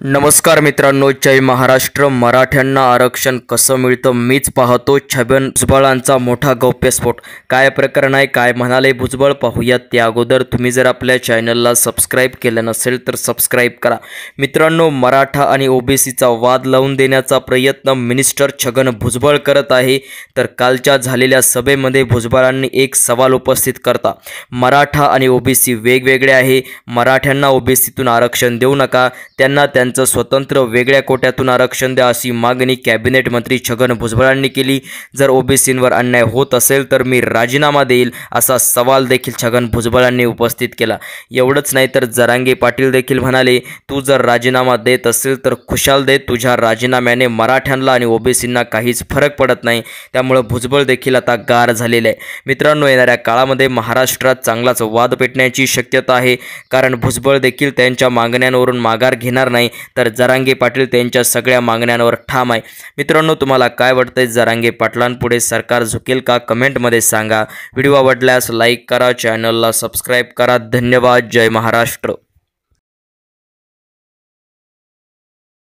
नमस्कार मित्रांनो जय महाराष्ट्र मराठ्यांना आरक्षण कसं मिळतं मीच पाहतो छगन भुजबळांचा मोठा गौप्यस्फोट काय प्रकरण आहे काय म्हणाले भुजबळ पाहूयात त्या अगोदर तुम्ही जर आपल्या चॅनलला सबस्क्राईब केलं नसेल तर सबस्क्राईब करा मित्रांनो मराठा आणि ओबीसीचा वाद लावून देण्याचा प्रयत्न मिनिस्टर छगन भुजबळ करत आहे तर कालच्या झालेल्या सभेमध्ये भुजबळांनी एक सवाल उपस्थित करता मराठा आणि ओबीसी वेगवेगळे आहे मराठ्यांना ओबीसीतून आरक्षण देऊ नका त्यांना त्या त्यांचं स्वतंत्र वेगळ्या कोट्यातून आरक्षण द्या अशी मागणी कॅबिनेट मंत्री छगन भुजबळांनी केली जर ओबीसींवर अन्याय होत असेल तर मी राजीनामा देईल असा सवाल देखील छगन भुजबळांनी उपस्थित केला एवढंच नाही तर जरांगे पाटील देखील म्हणाले तू जर राजीनामा देत असेल तर खुशाल दे तुझ्या राजीनाम्याने मराठ्यांना आणि ओबीसींना काहीच फरक पडत नाही त्यामुळं भुजबळ देखील आता गार झालेले आहे मित्रांनो येणाऱ्या काळामध्ये महाराष्ट्रात चांगलाच वाद पेटण्याची शक्यता आहे कारण भुजबळ देखील त्यांच्या मागण्यांवरून माघार घेणार नाही तर जरांगे पाटील त्यांच्या सगळ्या मागण्यांवर ठाम आहे मित्रांनो तुम्हाला काय वाटतंय जरांगे पाटलांपुढे सरकार झुकेल का कमेंटमध्ये सांगा व्हिडिओ आवडल्यास लाईक करा चॅनलला सबस्क्राईब करा धन्यवाद जय महाराष्ट्र